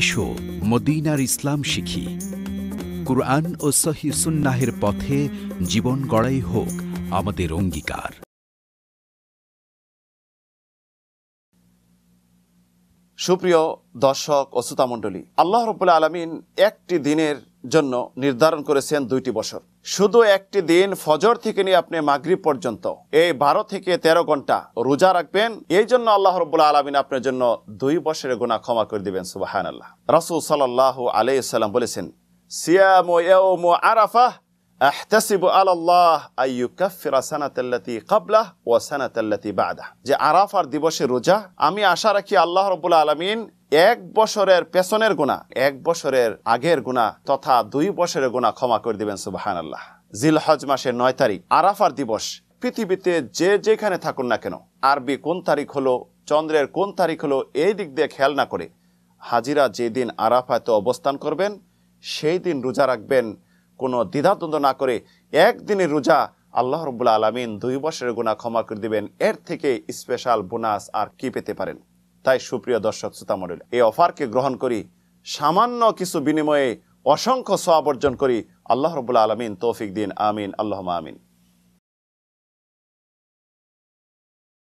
এসো মদিনার ইসলাম শিখি কুরআন ও সহি সুন্নাহের পথে জীবন গড়াই হোক আমাদের অঙ্গীকার সুপ্রিয় দর্শক ও শ্রোতামণ্ডলী আল্লাহ রবুল্লা আলমিন একটি দিনের জন্য নির্ধারণ করেছেন দুইটি বছর শুধু একটি দিন ফজর থেকে নিয়ে আপনি মাগরিব পর্যন্ত এই বারো থেকে তেরো ঘন্টা রোজা রাখবেন এই জন্য আল্লাহ রবুল্লা আলমিন আপনার জন্য দুই বছরের গুণা ক্ষমা করে দিবেন সুবাহান আল্লাহ রসুল সাল আলাই সাল্লাম বলেছেন সিয়াম আরাফাহ আহতাসিবু আল্লাহ কাফিরা সানাতাল্লাতি কাবলাহ ও সানাতাল্লাতি বাদা যে আরাফার দিবসে রোজা আমি আশা রাখি আল্লাহ রবুল্লা আলমিন এক বছরের পেছনের গুণা এক বছরের আগের গুণা তথা দুই বছরের গুণা ক্ষমা করে দিবেন সুবাহান আল্লাহ জিলহজ মাসের নয় তারিখ আরাফার দিবস পৃথিবীতে যে যেখানে থাকুন না কেন আরবি কোন তারিখ হলো চন্দ্রের কোন তারিখ হলো এই দিক দিয়ে খেয়াল না করে হাজিরা যেদিন আরাফাতে অবস্থান করবেন সেই দিন রোজা রাখবেন কোনো দ্বিধাদ্বন্দ্ব না করে একদিনের রোজা আল্লাহ রব্বুল্লা আলমিন দুই বছরের গুণা ক্ষমা করে দেবেন এর থেকে স্পেশাল বোনাস আর কি পেতে পারেন তাই সুপ্রিয় দর্শক শ্রোতা এই অফারকে গ্রহণ করি সামান্য কিছু বিনিময়ে অসংখ্য স্ব অর্জন করি আল্লাহ রবুল্লা আলমিন তৌফিক দিন আমিন আল্লাহ আমিন